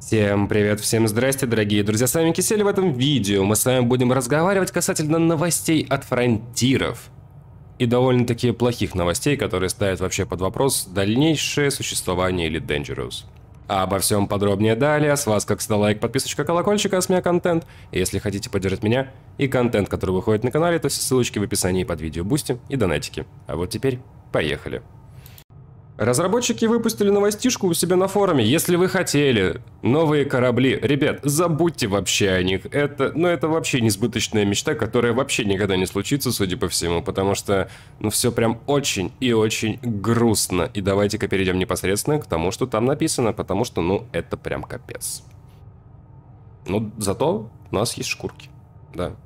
Всем привет, всем здрасте, дорогие друзья, с вами Кисель, в этом видео мы с вами будем разговаривать касательно новостей от фронтиров. И довольно-таки плохих новостей, которые ставят вообще под вопрос дальнейшее существование или Dangerous. А обо всем подробнее далее, с вас как всегда лайк, подписочка, колокольчик, а с меня контент. Если хотите поддержать меня и контент, который выходит на канале, то все ссылочки в описании под видео, бусти и донатики. А вот теперь поехали. Разработчики выпустили новостишку у себя на форуме. Если вы хотели новые корабли, ребят, забудьте вообще о них. Это, ну, это вообще несбыточная мечта, которая вообще никогда не случится, судя по всему, потому что, ну, все прям очень и очень грустно. И давайте-ка перейдем непосредственно к тому, что там написано, потому что, ну, это прям капец. Ну, зато у нас есть шкурки, да.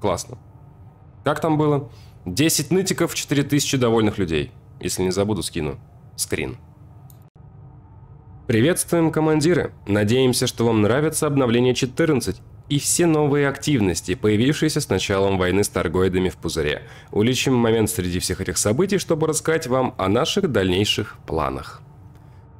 Классно. Как там было? 10 нытиков, 4000 довольных людей. Если не забуду, скину. Скрин. Приветствуем, командиры! Надеемся, что вам нравится обновление 14 и все новые активности, появившиеся с началом войны с торгоидами в пузыре. Уличим момент среди всех этих событий, чтобы рассказать вам о наших дальнейших планах.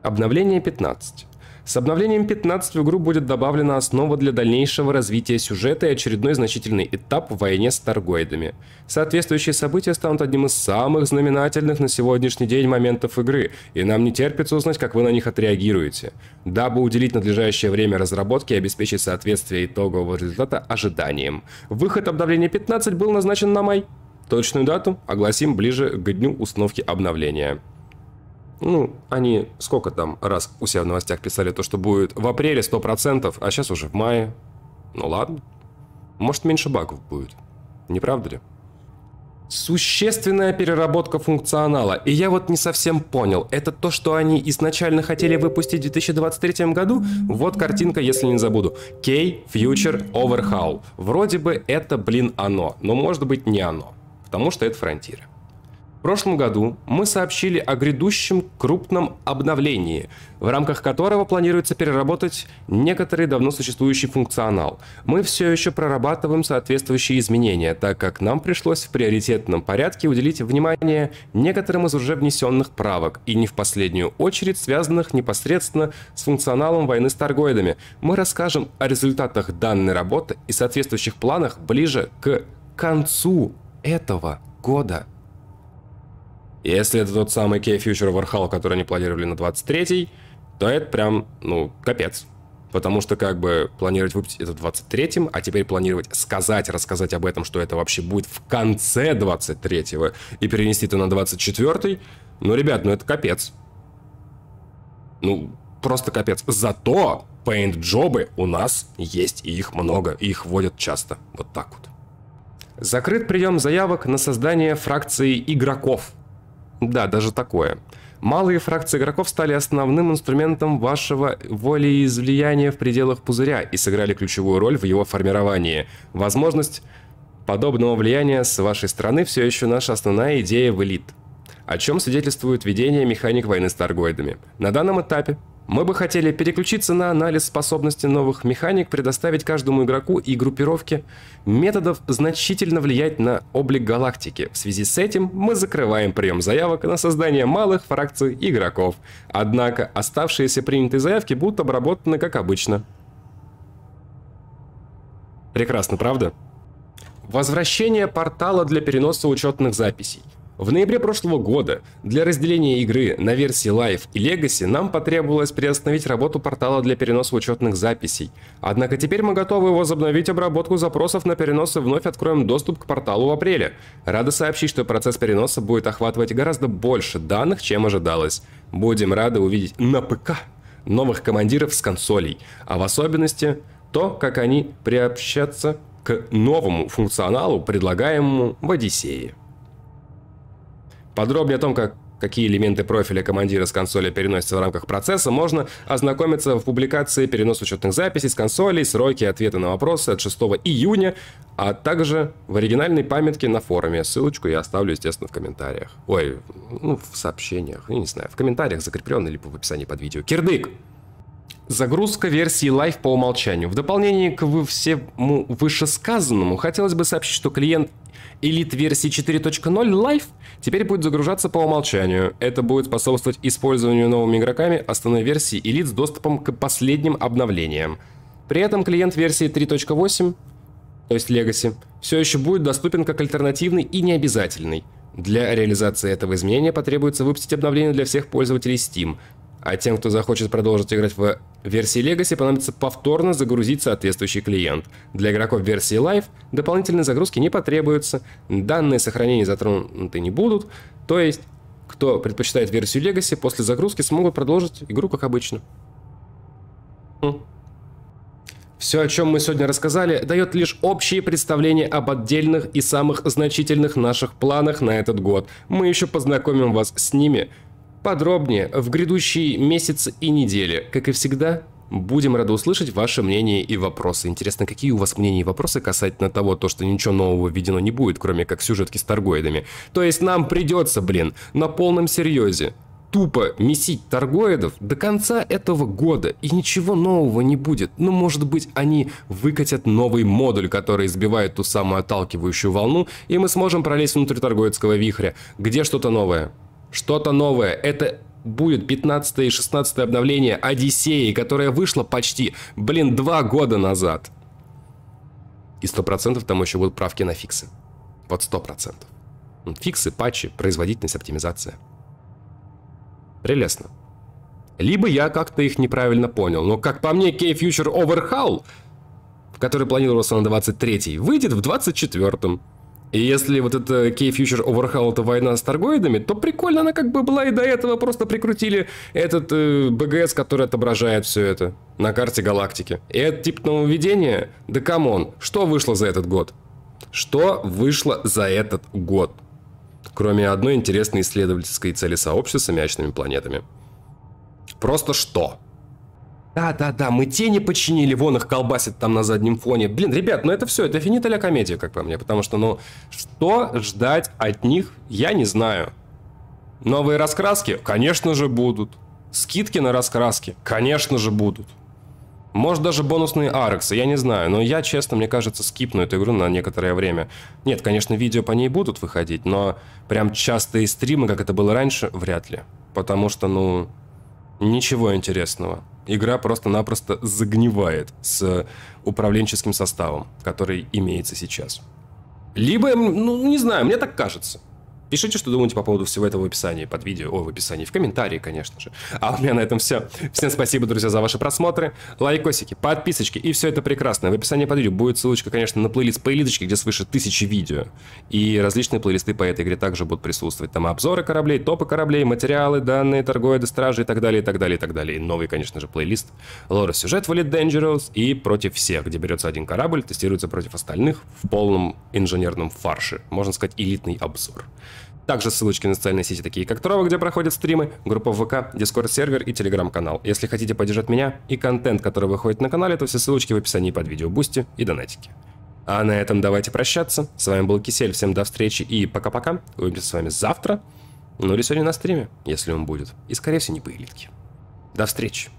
Обновление 15. С обновлением 15 в игру будет добавлена основа для дальнейшего развития сюжета и очередной значительный этап в войне с торгоидами. Соответствующие события станут одним из самых знаменательных на сегодняшний день моментов игры, и нам не терпится узнать, как вы на них отреагируете. Дабы уделить надлежащее время разработке и обеспечить соответствие итогового результата ожиданиям. Выход обновления 15 был назначен на май. Точную дату огласим ближе к дню установки обновления. Ну, они сколько там раз у себя в новостях писали то, что будет в апреле 100%, а сейчас уже в мае. Ну ладно. Может, меньше багов будет. Не правда ли? Существенная переработка функционала. И я вот не совсем понял, это то, что они изначально хотели выпустить в 2023 году? Вот картинка, если не забуду. K Future Overhaul. Вроде бы это, блин, оно, но может быть не оно, потому что это фронтиры прошлом году мы сообщили о грядущем крупном обновлении, в рамках которого планируется переработать некоторый давно существующий функционал. Мы все еще прорабатываем соответствующие изменения, так как нам пришлось в приоритетном порядке уделить внимание некоторым из уже внесенных правок, и не в последнюю очередь связанных непосредственно с функционалом войны с торгоидами. Мы расскажем о результатах данной работы и соответствующих планах ближе к концу этого года. Если это тот самый Key Future Warhall, который они планировали на 23-й, то это прям, ну, капец. Потому что как бы планировать выпустить это в 23-м, а теперь планировать сказать, рассказать об этом, что это вообще будет в конце 23-го, и перенести это на 24-й, ну, ребят, ну это капец. Ну, просто капец. Зато пейнт-джобы у нас есть, и их много, и их вводят часто. Вот так вот. Закрыт прием заявок на создание фракции игроков – да, даже такое. Малые фракции игроков стали основным инструментом вашего волеизлияния в пределах пузыря и сыграли ключевую роль в его формировании. Возможность подобного влияния с вашей стороны все еще наша основная идея в элит. О чем свидетельствует введение механик войны с торгоидами. На данном этапе мы бы хотели переключиться на анализ способности новых механик, предоставить каждому игроку и группировке методов значительно влиять на облик галактики. В связи с этим мы закрываем прием заявок на создание малых фракций игроков. Однако оставшиеся принятые заявки будут обработаны как обычно. Прекрасно, правда? Возвращение портала для переноса учетных записей. В ноябре прошлого года для разделения игры на версии Live и Legacy нам потребовалось приостановить работу портала для переноса учетных записей. Однако теперь мы готовы возобновить обработку запросов на перенос и вновь откроем доступ к порталу в апреле. Рады сообщить, что процесс переноса будет охватывать гораздо больше данных, чем ожидалось. Будем рады увидеть на ПК новых командиров с консолей, а в особенности то, как они приобщатся к новому функционалу, предлагаемому в Одиссее. Подробнее о том, как какие элементы профиля командира с консоли переносятся в рамках процесса, можно ознакомиться в публикации «Перенос учетных записей с консолей», сроки ответа на вопросы от 6 июня, а также в оригинальной памятке на форуме. Ссылочку я оставлю, естественно, в комментариях. Ой, ну, в сообщениях, я не знаю, в комментариях закреплен или в описании под видео. Кирдык! Загрузка версии Live по умолчанию. В дополнение к всему вышесказанному, хотелось бы сообщить, что клиент Elite версии 4.0 Live теперь будет загружаться по умолчанию. Это будет способствовать использованию новыми игроками основной версии Elite с доступом к последним обновлениям. При этом клиент версии 3.8, то есть Legacy, все еще будет доступен как альтернативный и необязательный. Для реализации этого изменения потребуется выпустить обновление для всех пользователей Steam, а тем, кто захочет продолжить играть в версии Legacy, понадобится повторно загрузить соответствующий клиент. Для игроков версии Live дополнительные загрузки не потребуются, данные сохранения затронуты не будут, то есть кто предпочитает версию Legacy, после загрузки смогут продолжить игру как обычно. Все, о чем мы сегодня рассказали, дает лишь общие представления об отдельных и самых значительных наших планах на этот год. Мы еще познакомим вас с ними – подробнее в грядущие месяцы и недели. Как и всегда, Будем рады услышать ваше мнение и вопросы. Интересно, какие у вас мнения и вопросы касательно того, то, что ничего нового введено не будет, кроме как сюжетки с торгоидами. То есть нам придется, блин, на полном серьезе тупо месить торгоидов до конца этого года, и ничего нового не будет. Но, ну, может быть, они выкатят новый модуль, который сбивает ту самую отталкивающую волну, и мы сможем пролезть внутрь торгоидского вихря. Где что-то новое? что-то новое. Это будет 15 и 16 обновление Одиссеи, которое вышло почти, блин, два года назад. И 100% там еще будут правки на фиксы. Вот 100%. Фиксы, патчи, производительность, оптимизация. Прелестно. Либо я как-то их неправильно понял, но как по мне, K-Future Overhaul, который планировался на 23-й, выйдет в 24-м. И если вот это K-Future Overhaul это война с торгоидами, то прикольно она как бы была и до этого, просто прикрутили этот э, БГС, который отображает все это на карте галактики. И это тип нововведения? Да камон, что вышло за этот год? Что вышло за этот год? Кроме одной интересной исследовательской цели сообщества с мячными планетами. Просто что? Да-да-да, мы тени починили, вон их колбасит там на заднем фоне. Блин, ребят, ну это все, это финита комедия, как по мне. Потому что, ну, что ждать от них, я не знаю. Новые раскраски? Конечно же будут. Скидки на раскраски? Конечно же будут. Может, даже бонусные арексы, я не знаю. Но я, честно, мне кажется, скипну эту игру на некоторое время. Нет, конечно, видео по ней будут выходить, но прям частые стримы, как это было раньше, вряд ли. Потому что, ну, ничего интересного игра просто-напросто загнивает с управленческим составом, который имеется сейчас. Либо, ну, не знаю, мне так кажется. Пишите, что думаете по поводу всего этого в описании под видео, о, в описании, в комментарии, конечно же. А у меня на этом все. Всем спасибо, друзья, за ваши просмотры, лайкосики, подписочки и все это прекрасно. В описании под видео будет ссылочка, конечно, на плейлист по «Плейлидочки», где свыше тысячи видео. И различные плейлисты по этой игре также будут присутствовать. Там обзоры кораблей, топы кораблей, материалы, данные, торговые до стражи и так далее, и так далее, и так далее. И новый, конечно же, плейлист лора-сюжет в Dangerous и против всех, где берется один корабль, тестируется против остальных в полном инженерном фарше. Можно сказать, элитный обзор. Также ссылочки на социальные сети, такие как Трова, где проходят стримы, группа ВК, Дискорд-сервер и Телеграм-канал. Если хотите поддержать меня и контент, который выходит на канале, то все ссылочки в описании под видео, бусти и донатики. А на этом давайте прощаться. С вами был Кисель, всем до встречи и пока-пока. Увидимся с вами завтра, ну или сегодня на стриме, если он будет. И скорее всего не по элитке. До встречи.